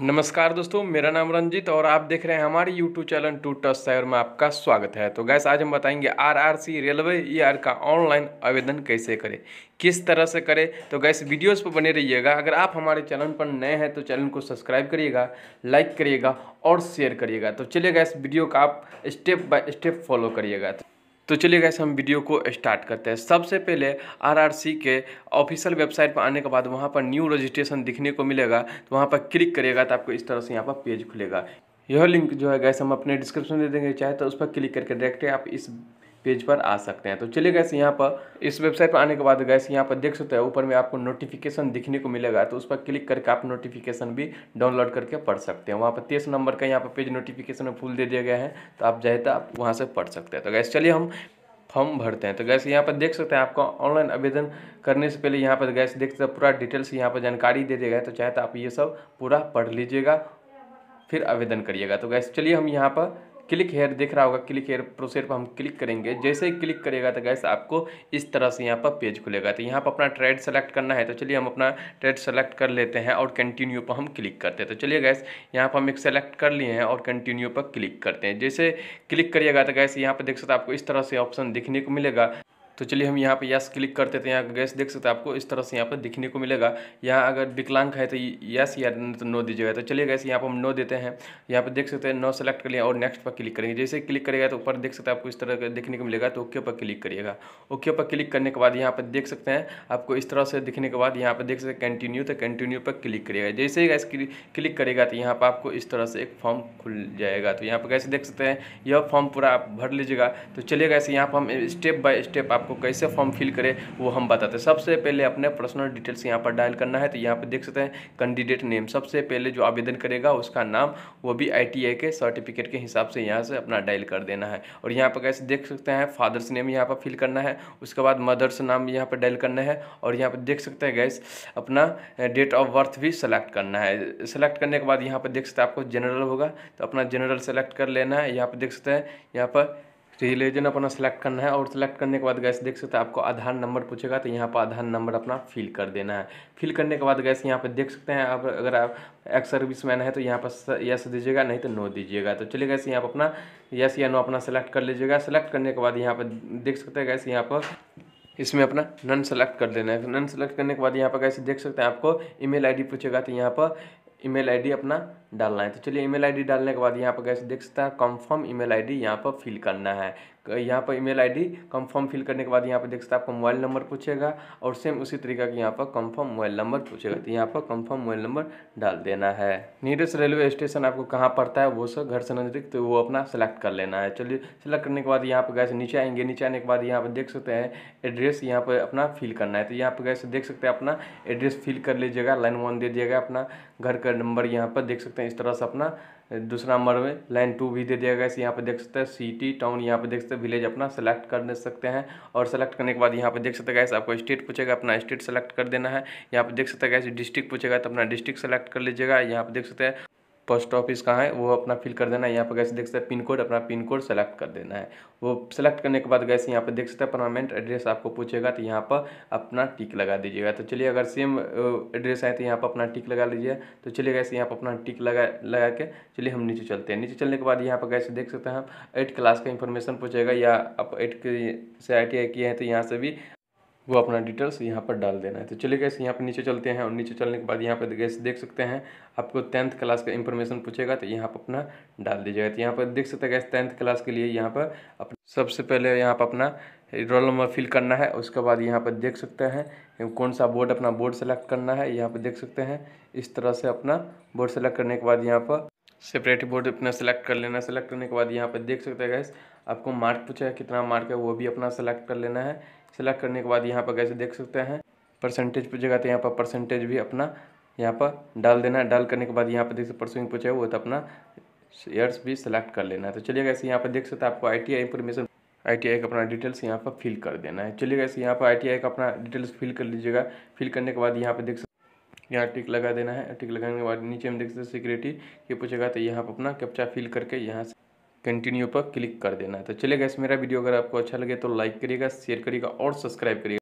नमस्कार दोस्तों मेरा नाम रंजीत और आप देख रहे हैं हमारे यूट्यूब चैनल टू टच सैर में आपका स्वागत है तो गैस आज हम बताएंगे आरआरसी रेलवे ईआर e का ऑनलाइन आवेदन कैसे करें किस तरह से करें तो गैस वीडियोस पर बने रहिएगा अगर आप हमारे चैनल पर नए हैं तो चैनल को सब्सक्राइब करिएगा लाइक करिएगा और शेयर करिएगा तो चलिए गैस वीडियो का आप स्टेप बाय स्टेप फॉलो करिएगा तो चलिए गैस हम वीडियो को स्टार्ट करते हैं सबसे पहले आरआरसी के ऑफिशियल वेबसाइट पर आने के बाद वहाँ पर न्यू रजिस्ट्रेशन दिखने को मिलेगा तो वहाँ पर क्लिक करिएगा तो आपको इस तरह से यहाँ पर पेज खुलेगा यह लिंक जो है गैस हम अपने डिस्क्रिप्शन दे देंगे चाहे तो उस पर क्लिक करके डायरेक्ट आप इस पेज पर आ सकते हैं तो चलिए गैस यहाँ पर इस वेबसाइट पर आने के बाद गैस यहाँ पर देख सकते हैं ऊपर में आपको नोटिफिकेशन दिखने को मिलेगा तो उस पर क्लिक करके आप नोटिफिकेशन भी डाउनलोड करके पढ़ सकते हैं वहाँ पर तेईस नंबर का यहाँ पर पेज नोटिफिकेशन में फुल दे दिया गया है तो आप जाए तो आप वहाँ से पढ़ सकते हैं तो गैस चलिए हम फॉर्म भरते हैं तो गैस यहाँ पर देख सकते हैं आपको ऑनलाइन आवेदन करने से पहले यहाँ पर गैस देख सकते हैं पूरा डिटेल्स यहाँ पर जानकारी दे देगा तो चाहे तो आप ये सब पूरा पढ़ लीजिएगा फिर आवेदन करिएगा तो गैस चलिए हम यहाँ पर क्लिक हेयर दिख रहा होगा क्लिक हेयर प्रोसेट पर हम क्लिक करेंगे जैसे ही क्लिक करेगा तो गैस आपको इस तरह से यहाँ पर पेज खुलेगा तो यहाँ पर अपना ट्रेड सेलेक्ट करना है तो चलिए हम अपना ट्रेड सेलेक्ट कर लेते हैं और कंटिन्यू पर हम क्लिक करते हैं तो चलिए गैस यहाँ पर हम एक सेलेक्ट कर लिए हैं और कंटिन्यू पर क्लिक करते हैं जैसे क्लिक करिएगा तो गैस यहाँ पर देख सकते आपको इस तरह से ऑप्शन दिखने को मिलेगा तो चलिए हम यहाँ पे यस क्लिक करते थे यहाँ गैस देख सकते हैं आपको इस तरह से यहाँ पर दिखने को मिलेगा यहाँ अगर विकलांग है तो यस या तो नो दीजिएगा तो चलिए गैस यहाँ पर हम नो देते हैं यहाँ पर देख सकते हैं नो सेलेक्ट कर लिए और नेक्स्ट पर क्लिक करेंगे जैसे क्लिक करेगा तो ऊपर देख सकते हैं आपको इस तरह का देखने को मिलेगा तो ओके पर क्लिक करिएगा ओके पर क्लिक करने के बाद यहाँ पर देख सकते हैं आपको इस तरह से दिखने के बाद यहाँ पर देख सकते हैं कंटिन्यू तो कंटिन्यू पर क्लिक करिएगा जैसे ही गैस क्लिक करेगा तो यहाँ पर आपको इस तरह से एक फॉर्म खुल जाएगा तो यहाँ पर कैसे देख सकते हैं यह फॉर्म पूरा आप भर लीजिएगा तो चलिए गैसे यहाँ पर हम स्टेप बाय स्टेप आप आपको कैसे फॉर्म फिल करें वो हम बताते हैं सबसे पहले अपने पर्सनल डिटेल्स यहाँ पर डायल करना है तो यहाँ पर देख सकते हैं कैंडिडेट नेम सबसे पहले जो आवेदन करेगा उसका नाम वो भी आई के सर्टिफिकेट के हिसाब से यहाँ से अपना डायल कर देना है और यहाँ पर कैसे देख सकते हैं फादर्स नेम यहाँ पर फिल करना है उसके बाद मदर्स नाम यहाँ पर डायल करना है और यहाँ पर देख सकते हैं गैस अपना डेट ऑफ बर्थ भी सेलेक्ट करना है सेलेक्ट करने के बाद यहाँ पर देख सकते हैं आपको जनरल होगा तो अपना जनरल सेलेक्ट कर लेना है यहाँ पर देख सकते हैं यहाँ पर रिलेजन तो अपना सेलेक्ट करना है और सेलेक्ट करने के बाद गैस देख सकते हैं आपको आधार नंबर पूछेगा तो यहाँ पर आधार नंबर अपना फिल कर देना है फिल करने के बाद गैस यहाँ पर देख सकते हैं आप अगर आप एक्स सर्विस मैन है तो यहाँ पर यस दीजिएगा नहीं तो नो दीजिएगा तो चलिए गैस यहाँ पर अपना यस या नो अपना सेलेक्ट कर लीजिएगा सेलेक्ट करने के बाद यहाँ पर देख सकते हैं गैस यहाँ पर इसमें अपना नन सेलेक्ट कर देना है नन सेलेक्ट करने के बाद यहाँ पर गैसे देख सकते हैं आपको ई मेल पूछेगा तो यहाँ पर ईमेल आईडी अपना डालना है तो चलिए ईमेल आईडी डालने के बाद यहाँ पर गैस देख सकते हैं कंफर्म ईमेल आईडी यहाँ पर फिल करना है यहाँ पर ईमेल आईडी कंफर्म फिल करने के बाद यहाँ पर देख सकते हैं आपका मोबाइल नंबर पूछेगा और सेम उसी तरीका के यहाँ पर कंफर्म मोबाइल नंबर पूछेगा तो यहाँ पर कंफर्म मोबाइल नंबर डाल देना है नियरेस्ट रेलवे स्टेशन आपको कहाँ पड़ता है वो सब घर से नज़दीक तो वो अपना सेलेक्ट कर लेना है चलिए सेलेक्ट करने के बाद यहाँ पर गैस नीचे आएंगे नीचे आने के बाद यहाँ पर देख सकते हैं एड्रेस यहाँ पर अपना फिल करना है तो यहाँ पर गैस देख सकते हैं अपना एड्रेस फिल कर लीजिएगा लाइन वन दे दिएगा अपना घर का नंबर यहाँ पर देख सकते हैं हैं इस तरह से अपना दूसरा नंबर में लाइन टू भी दे दिया गया है यहाँ पे देख सकते हैं सिटी टाउन यहाँ पे देख सकते हैं विलेज अपना सेलेक्ट कर दे सकते हैं और सेलेक्ट करने के बाद यहाँ पे देख सकते हैं आपको स्टेट पूछेगा अपना स्टेट सेलेक्ट कर देना है यहाँ पे देख सकते हैं डिस्ट्रिक्ट पूछेगा तो अपना डिस्ट्रिक्ट सेलेक्ट कर लीजिएगा यहाँ पे देख सकते हैं पोस्ट ऑफिस कहाँ है वो अपना फिल कर देना है यहाँ पर गैस देख सकते हैं पिन कोड अपना पिन कोड सेलेक्ट कर देना है वो सेलेक्ट करने के बाद गैस यहाँ पर देख सकते हैं परमानेंट एड्रेस आपको पूछेगा तो यहाँ पर अपना टिक लगा दीजिएगा तो चलिए अगर सेम एड्रेस आए तो यहाँ पर अपना टिक लगा लीजिए तो चलिए गैस यहाँ पर अपना टिक लगा लगा के चलिए हम नीचे चलते हैं नीचे चलने के बाद यहाँ पर गैस देख सकते हैं हम एट क्लास का इन्फॉर्मेशन पूछेगा या आप एट से आई किए हैं तो यहाँ से भी वो अपना डिटेल्स यहाँ पर डाल देना है तो चलिए गैस यहाँ पर नीचे चलते हैं और नीचे चलने के बाद यहाँ पर गैस देख सकते हैं आपको टेंथ क्लास का इंफॉर्मेशन पूछेगा तो यहाँ पर अपना डाल दीजिएगा तो यहाँ पर देख सकते हैं गैस टेंथ क्लास के लिए यहाँ पर सबसे पहले यहाँ पर अपना रोल नंबर फिल करना है उसके बाद यहाँ पर देख सकते हैं कौन सा बोर्ड अपना बोर्ड सेलेक्ट करना है यहाँ पर देख सकते हैं इस तरह से अपना बोर्ड सेलेक्ट करने के बाद यहाँ पर सेपरेट बोर्ड अपना सेलेक्ट कर लेना सेलेक्ट करने के बाद यहाँ पर देख सकते हैं गैस आपको मार्क पूछा है कितना मार्क है वो भी अपना सेलेक्ट कर लेना है सेलेक्ट करने के बाद यहाँ पर कैसे देख सकते हैं परसेंटेज पूछेगा तो यहाँ पर परसेंटेज भी अपना यहाँ पर डाल देना डाल करने के बाद यहाँ पर देख सकते पूछा पूछे वो तो अपना ईयर्स भी सिलेक्ट कर लेना है तो चलिए कैसे यहाँ पर देख सकते हैं आपको I T I I T I का अपना डिटेल्स यहाँ पर फिल कर देना है चलिए कैसे यहाँ पर आई टी आई का अपना डिटेल्स फिल कर लीजिएगा फिल करने के बाद यहाँ पर देख सकते यहाँ टिक लगा देना है टिक लगाने के बाद नीचे में देख सकते सिक्योरिटी ये पूछेगा तो यहाँ पर अपना कैप्चा फिल करके यहाँ से कंटिन्यू पर क्लिक कर देना है तो चलेगा इस मेरा वीडियो अगर आपको अच्छा लगे तो लाइक करिएगा शेयर करिएगा और सब्सक्राइब करिएगा